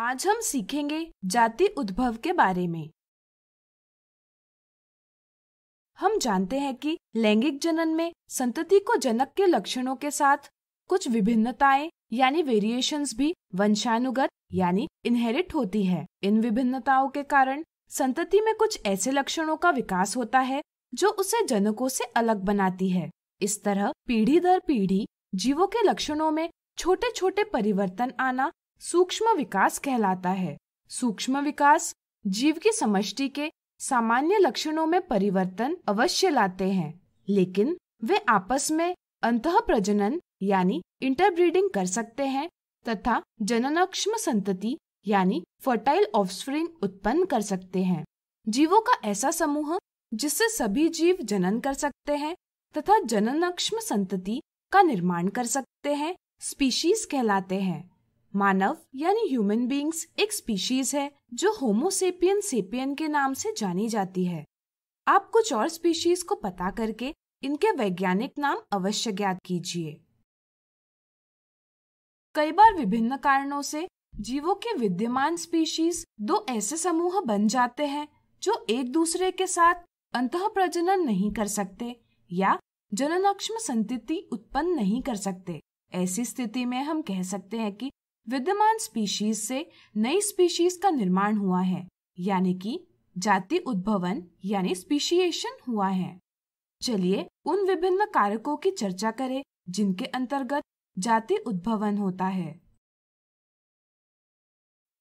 आज हम सीखेंगे जाति उद्भव के बारे में हम जानते हैं कि लैंगिक जनन में संतति को जनक के लक्षणों के साथ कुछ विभिन्नताएं यानी वेरिएशंस भी वंशानुगत यानी इनहेरिट होती है इन विभिन्नताओं के कारण संतति में कुछ ऐसे लक्षणों का विकास होता है जो उसे जनकों से अलग बनाती है इस तरह पीढ़ी दर पीढ़ी जीवों के लक्षणों में छोटे छोटे परिवर्तन आना सूक्ष्म विकास कहलाता है सूक्ष्म विकास जीव की समष्टि के सामान्य लक्षणों में परिवर्तन अवश्य लाते हैं लेकिन वे आपस में अंत प्रजनन यानी इंटरब्रीडिंग कर सकते हैं तथा जननक्षम संतति यानी फर्टाइल ऑफस्प्रिंग उत्पन्न कर सकते हैं जीवों का ऐसा समूह जिससे सभी जीव जनन कर सकते हैं तथा जननक्षम संतति का निर्माण कर सकते हैं स्पीशीज कहलाते हैं मानव यानी ह्यूमन बींग्स एक स्पीशीज है जो होमोसेपियन सेपियन के नाम से जानी जाती है आप कुछ और स्पीशीज को पता करके इनके वैज्ञानिक नाम अवश्य ज्ञात कीजिए कई बार विभिन्न कारणों से जीवों के विद्यमान स्पीशीज दो ऐसे समूह बन जाते हैं जो एक दूसरे के साथ अंत प्रजनन नहीं कर सकते या जननाक्षम संतति उत्पन्न नहीं कर सकते ऐसी स्थिति में हम कह सकते हैं कि विद्यमान स्पीशीज से नई स्पीशीज का निर्माण हुआ है यानी कि जाति उद्भवन यानी स्पीशिएशन हुआ है चलिए उन विभिन्न कारकों की चर्चा करें जिनके अंतर्गत जाति उद्भवन होता है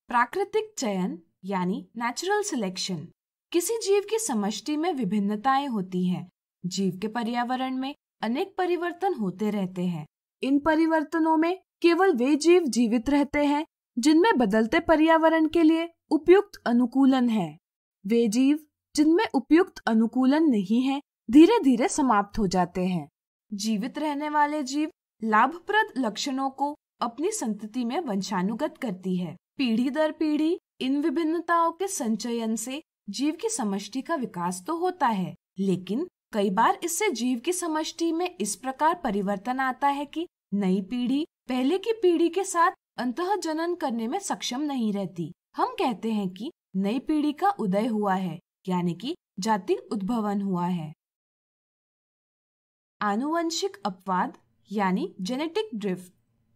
प्राकृतिक चयन यानी नेचुरल सिलेक्शन किसी जीव की समष्टि में विभिन्नताएं होती हैं जीव के पर्यावरण में अनेक परिवर्तन होते रहते हैं इन परिवर्तनों में केवल वे जीव जीवित रहते हैं जिनमें बदलते पर्यावरण के लिए उपयुक्त अनुकूलन है वे जीव जिनमें उपयुक्त अनुकूलन नहीं है धीरे धीरे समाप्त हो जाते हैं जीवित रहने वाले जीव लाभप्रद लक्षणों को अपनी संतति में वंशानुगत करती है पीढ़ी दर पीढ़ी इन विभिन्नताओं के संचयन से जीव की समष्टि का विकास तो होता है लेकिन कई बार इससे जीव की समष्टि में इस प्रकार परिवर्तन आता है कि नई पीढ़ी पहले की पीढ़ी के साथ अंत जनन करने में सक्षम नहीं रहती हम कहते हैं कि नई पीढ़ी का उदय हुआ है यानी कि जाति उद्भवन हुआ है आनुवंशिक अपवाद यानी जेनेटिक ड्रिफ्ट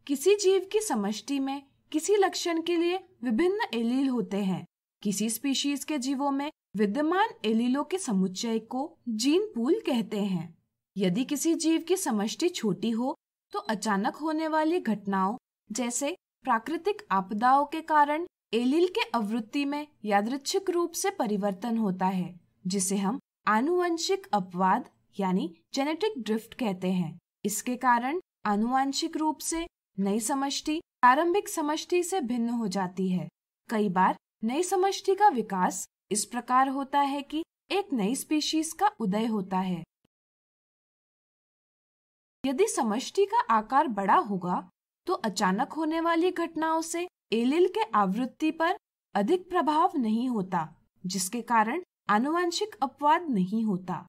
किसी जीव की समष्टि में किसी लक्षण के लिए विभिन्न एलील होते हैं किसी स्पीशीज के जीवों में विद्यमान एलीलों के समुच्चय को जीन पूल कहते हैं यदि किसी जीव की समष्टि छोटी हो तो अचानक होने वाली घटनाओं जैसे प्राकृतिक आपदाओं के कारण एलिल के आवृत्ति में यादृच्छिक रूप से परिवर्तन होता है जिसे हम आनुवंशिक अपवाद यानी जेनेटिक ड्रिफ्ट कहते हैं इसके कारण आनुवंशिक रूप से नई समष्टि प्रारंभिक समष्टि से भिन्न हो जाती है कई बार नई समष्टि का विकास इस प्रकार होता है कि एक नई स्पीशीज का उदय होता है यदि समष्टि का आकार बड़ा होगा तो अचानक होने वाली घटनाओं से एलिल के आवृत्ति पर अधिक प्रभाव नहीं होता जिसके कारण आनुवंशिक अपवाद नहीं होता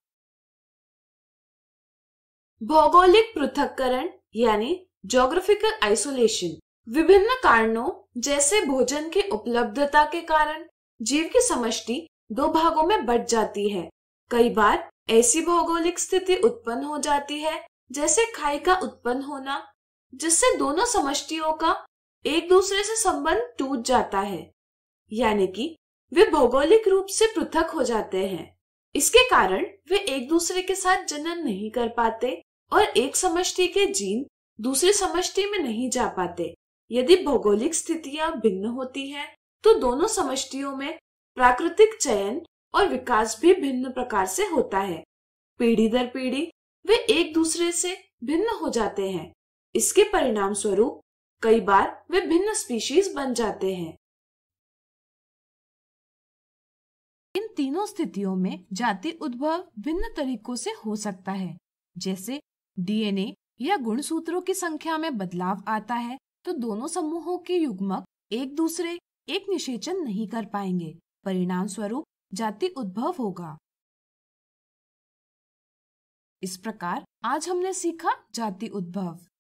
भौगोलिक पृथककरण यानी जोग्राफिकल आइसोलेशन विभिन्न कारणों जैसे भोजन की उपलब्धता के कारण जीव की समष्टि दो भागों में बढ़ जाती है कई बार ऐसी भौगोलिक स्थिति उत्पन्न हो जाती है जैसे खाई का उत्पन्न होना जिससे दोनों समष्टियों का एक दूसरे से संबंध टूट जाता है यानी कि वे भौगोलिक रूप से पृथक हो जाते हैं इसके कारण वे एक दूसरे के साथ जनन नहीं कर पाते और एक समष्टि के जीन दूसरी समष्टि में नहीं जा पाते यदि भौगोलिक स्थितियां भिन्न होती हैं, तो दोनों समष्टियों में प्राकृतिक चयन और विकास भी भिन्न प्रकार से होता है पीढ़ी दर पीढ़ी वे एक दूसरे से भिन्न हो जाते हैं इसके परिणाम स्वरूप कई बार वे भिन्न स्पीशीज बन जाते हैं इन तीनों स्थितियों में जाति उद्भव भिन्न तरीकों से हो सकता है जैसे डीएनए या गुणसूत्रों की संख्या में बदलाव आता है तो दोनों समूहों के युग्मक एक दूसरे एक निषेचन नहीं कर पाएंगे परिणाम स्वरूप जाति उद्भव होगा इस प्रकार आज हमने सीखा जाति उद्भव